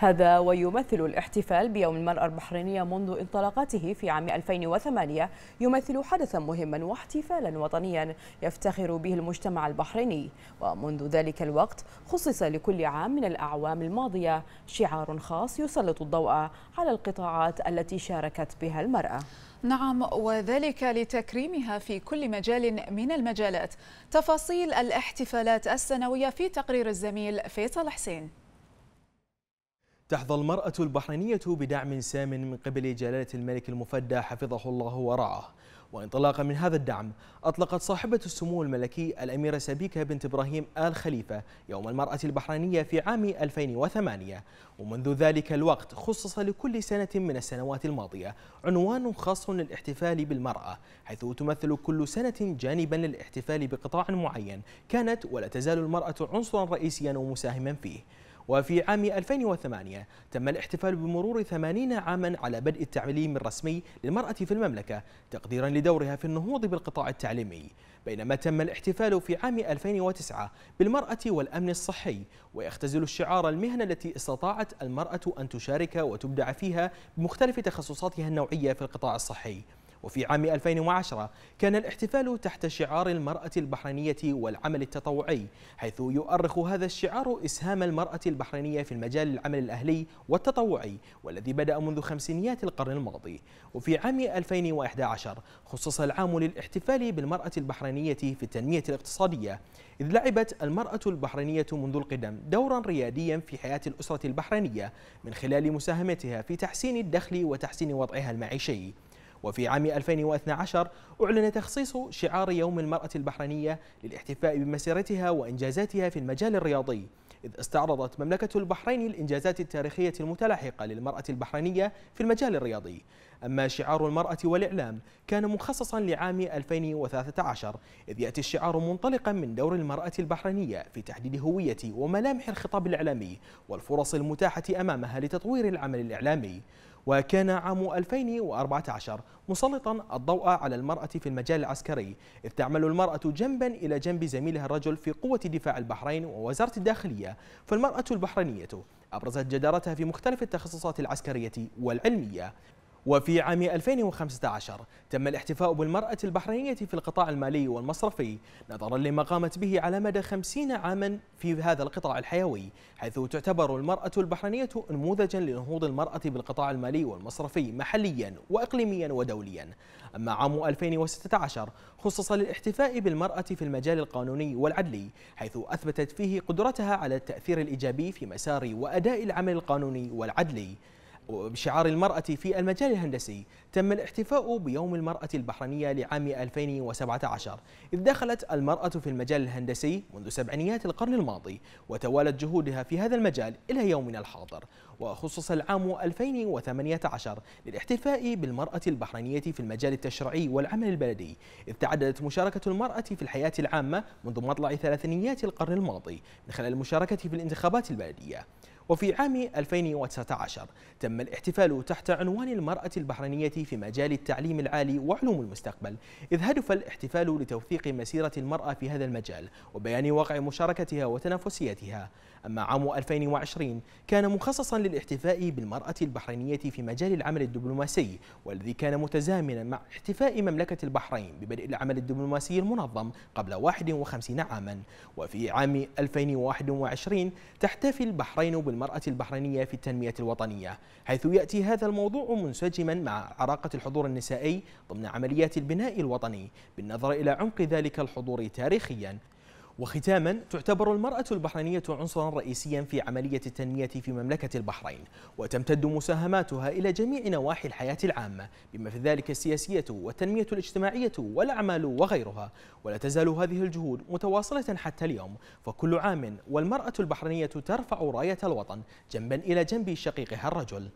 هذا ويمثل الاحتفال بيوم المرأة البحرينية منذ انطلاقته في عام 2008 يمثل حدثا مهما واحتفالا وطنيا يفتخر به المجتمع البحريني ومنذ ذلك الوقت خصص لكل عام من الأعوام الماضية شعار خاص يسلط الضوء على القطاعات التي شاركت بها المرأة نعم وذلك لتكريمها في كل مجال من المجالات تفاصيل الاحتفالات السنوية في تقرير الزميل فيصل حسين تحظى المرأة البحرينية بدعم سام من قبل جلالة الملك المفدى حفظه الله ورعاه وانطلاقا من هذا الدعم أطلقت صاحبة السمو الملكي الأميرة سبيكة بنت إبراهيم آل خليفة يوم المرأة البحرينية في عام 2008 ومنذ ذلك الوقت خصص لكل سنة من السنوات الماضية عنوان خاص للاحتفال بالمرأة حيث تمثل كل سنة جانبا للاحتفال بقطاع معين كانت ولا تزال المرأة عنصرا رئيسيا ومساهما فيه وفي عام 2008 تم الاحتفال بمرور 80 عاما على بدء التعليم الرسمي للمرأة في المملكة تقديرا لدورها في النهوض بالقطاع التعليمي بينما تم الاحتفال في عام 2009 بالمرأة والأمن الصحي ويختزل الشعار المهنة التي استطاعت المرأة أن تشارك وتبدع فيها بمختلف تخصصاتها النوعية في القطاع الصحي وفي عام 2010 كان الاحتفال تحت شعار المرأة البحرينية والعمل التطوعي حيث يؤرخ هذا الشعار إسهام المرأة البحرينية في المجال العمل الأهلي والتطوعي والذي بدأ منذ خمسينيات القرن الماضي وفي عام 2011 خصص العام للاحتفال بالمرأة البحرينية في التنمية الاقتصادية إذ لعبت المرأة البحرينية منذ القدم دورا رياديا في حياة الأسرة البحرينية من خلال مساهمتها في تحسين الدخل وتحسين وضعها المعيشي وفي عام 2012 أعلن تخصيص شعار يوم المرأة البحرينية للاحتفاء بمسيرتها وإنجازاتها في المجال الرياضي إذ استعرضت مملكة البحرين الإنجازات التاريخية المتلاحقة للمرأة البحرينية في المجال الرياضي أما شعار المرأة والإعلام كان مخصصا لعام 2013 إذ يأتي الشعار منطلقا من دور المرأة البحرينية في تحديد هوية وملامح الخطاب الإعلامي والفرص المتاحة أمامها لتطوير العمل الإعلامي وكان عام 2014 مسلطا الضوء على المرأة في المجال العسكري إذ تعمل المرأة جنبا إلى جنب زميلها الرجل في قوة دفاع البحرين ووزارة الداخلية فالمرأة البحرينية أبرزت جدارتها في مختلف التخصصات العسكرية والعلمية وفي عام 2015 تم الاحتفاء بالمرأة البحرينية في القطاع المالي والمصرفي نظرا لما قامت به على مدى 50 عاما في هذا القطاع الحيوي حيث تعتبر المرأة البحرينية نموذجا لنهوض المرأة بالقطاع المالي والمصرفي محليا وإقليميا ودوليا أما عام 2016 خصص للاحتفاء بالمرأة في المجال القانوني والعدلي حيث أثبتت فيه قدرتها على التأثير الإيجابي في مسار وأداء العمل القانوني والعدلي بشعار المرأة في المجال الهندسي تم الاحتفاء بيوم المرأة البحرينية لعام 2017 إذ دخلت المرأة في المجال الهندسي منذ سبعينيات القرن الماضي وتوالت جهودها في هذا المجال إلى يومنا الحاضر وخصص العام 2018 للاحتفاء بالمرأة البحرينية في المجال التشريعي والعمل البلدي إذ تعددت مشاركة المرأة في الحياة العامة منذ مطلع ثلاثينيات القرن الماضي من خلال المشاركة في الانتخابات البلدية وفي عام 2019 تم الاحتفال تحت عنوان المرأة البحرينية في مجال التعليم العالي وعلوم المستقبل إذ هدف الاحتفال لتوثيق مسيرة المرأة في هذا المجال وبيان واقع مشاركتها وتنافسيتها أما عام 2020 كان مخصصا للاحتفاء بالمرأة البحرينية في مجال العمل الدبلوماسي والذي كان متزامنا مع احتفاء مملكة البحرين ببدء العمل الدبلوماسي المنظم قبل 51 عاما وفي عام 2021 تحتفي البحرين بالمرأة المرأة البحرينية في التنمية الوطنية حيث يأتي هذا الموضوع منسجما مع عراقة الحضور النسائي ضمن عمليات البناء الوطني بالنظر إلى عمق ذلك الحضور تاريخيا وختاما تعتبر المرأة البحرينية عنصرا رئيسيا في عملية التنمية في مملكة البحرين وتمتد مساهماتها إلى جميع نواحي الحياة العامة بما في ذلك السياسية والتنمية الاجتماعية والأعمال وغيرها ولا تزال هذه الجهود متواصلة حتى اليوم فكل عام والمرأة البحرينية ترفع راية الوطن جنبا إلى جنب شقيقها الرجل